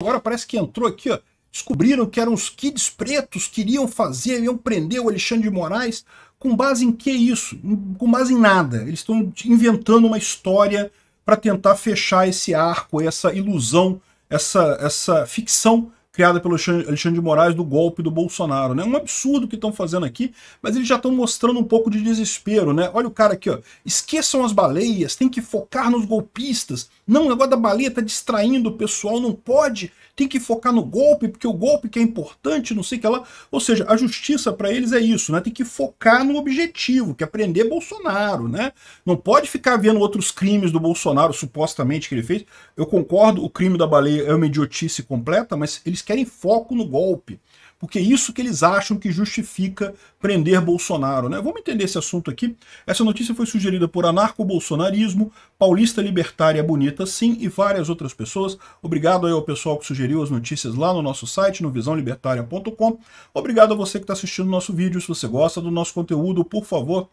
agora parece que entrou aqui, ó, descobriram que eram os kids pretos que iriam fazer, iam prender o Alexandre de Moraes. Com base em que isso? Com base em nada. Eles estão inventando uma história para tentar fechar esse arco, essa ilusão, essa, essa ficção criada pelo Alexandre de Moraes do golpe do Bolsonaro, né? Um absurdo que estão fazendo aqui, mas eles já estão mostrando um pouco de desespero, né? Olha o cara aqui, ó. Esqueçam as baleias, tem que focar nos golpistas. Não, o negócio da baleia tá distraindo o pessoal, não pode. Tem que focar no golpe, porque o golpe que é importante, não sei o que lá. Ou seja, a justiça para eles é isso, né? Tem que focar no objetivo, que é prender Bolsonaro, né? Não pode ficar vendo outros crimes do Bolsonaro, supostamente, que ele fez. Eu concordo, o crime da baleia é uma idiotice completa, mas eles querem foco no golpe, porque é isso que eles acham que justifica prender Bolsonaro. Né? Vamos entender esse assunto aqui. Essa notícia foi sugerida por anarco-bolsonarismo, paulista libertária bonita sim e várias outras pessoas. Obrigado aí ao pessoal que sugeriu as notícias lá no nosso site, no visãolibertaria.com. Obrigado a você que está assistindo o nosso vídeo. Se você gosta do nosso conteúdo, por favor...